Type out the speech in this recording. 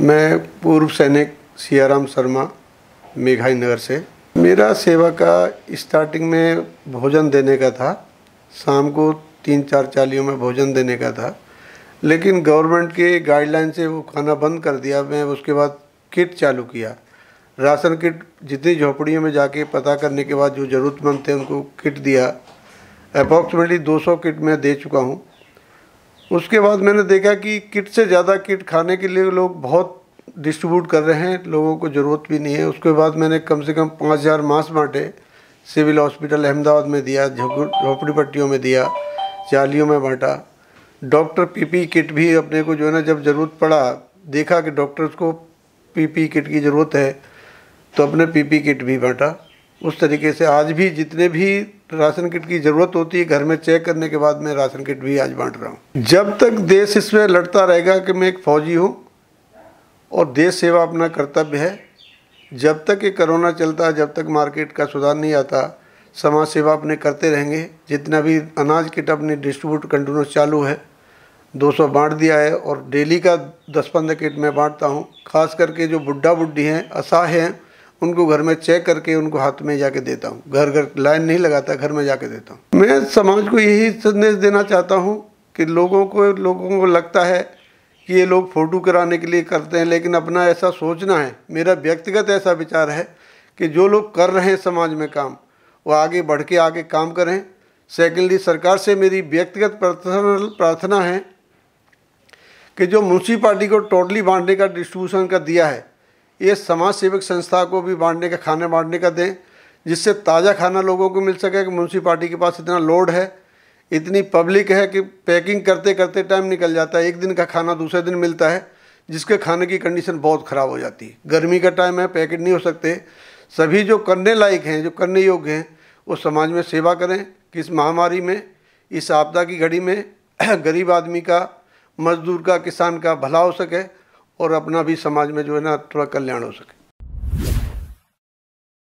मैं पूर्व सैनिक सियाराम शर्मा मेघाई नगर से मेरा सेवा का स्टार्टिंग में भोजन देने का था शाम को तीन चार चालियों में भोजन देने का था लेकिन गवर्नमेंट के गाइडलाइन से वो खाना बंद कर दिया मैं उसके बाद किट चालू किया राशन किट जितनी झोपड़ियों में जाके पता करने के बाद जो ज़रूरतमंद थे उनको किट दिया अप्रॉक्सीमेटली 200 किट मैं दे चुका हूँ उसके बाद मैंने देखा कि किट से ज़्यादा किट खाने के लिए लोग बहुत डिस्ट्रीब्यूट कर रहे हैं लोगों को ज़रूरत भी नहीं है उसके बाद मैंने कम से कम पाँच हज़ार मास्क बांटे सिविल हॉस्पिटल अहमदाबाद में दिया झोपड़ी पट्टियों में दिया चालियों में बांटा डॉक्टर पीपी किट भी अपने को जो है ना जब ज़रूरत पड़ा देखा कि डॉक्टर्स को पीपी किट की ज़रूरत है तो अपने पीपी किट भी बांटा उस तरीके से आज भी जितने भी राशन किट की ज़रूरत होती है घर में चेक करने के बाद मैं राशन किट भी आज बांट रहा हूँ जब तक देश इसमें लड़ता रहेगा कि मैं एक फ़ौजी हूँ और देश सेवा अपना कर्तव्य है जब तक ये कोरोना चलता है जब तक मार्केट का सुधार नहीं आता समाज सेवा अपने करते रहेंगे जितना भी अनाज किट अपनी डिस्ट्रीब्यूट कंटिन्यूस चालू है 200 बांट दिया है और डेली का 10-15 किट मैं बांटता हूँ खास करके जो बुढ़ा बुढ़ी हैं असहाय हैं उनको घर में चेक करके उनको हाथ में जाके देता हूँ घर घर लाइन नहीं लगाता घर में जाके देता हूँ मैं समाज को यही संदेश देना चाहता हूँ कि लोगों को लोगों को लगता है कि ये लोग फ़ोटो कराने के लिए करते हैं लेकिन अपना ऐसा सोचना है मेरा व्यक्तिगत ऐसा विचार है कि जो लोग कर रहे हैं समाज में काम वो आगे बढ़ के आगे काम करें सेकेंडली सरकार से मेरी व्यक्तिगत पर्सनल प्रार्थना है कि जो म्यूनसिपाली को टोटली बांटने का डिस्ट्रीब्यूशन का दिया है ये समाज सेवक संस्था को भी बांटने का खाने बांटने का दें जिससे ताज़ा खाना लोगों को मिल सके कि म्यूनसिपाली के पास इतना लोड है इतनी पब्लिक है कि पैकिंग करते करते टाइम निकल जाता है एक दिन का खाना दूसरे दिन मिलता है जिसके खाने की कंडीशन बहुत ख़राब हो जाती है गर्मी का टाइम है पैकेट नहीं हो सकते सभी जो करने लायक हैं जो करने योग्य हैं वो समाज में सेवा करें कि इस महामारी में इस आपदा की घड़ी में गरीब आदमी का मजदूर का किसान का भला हो सके और अपना भी समाज में जो है ना थोड़ा कल्याण हो सके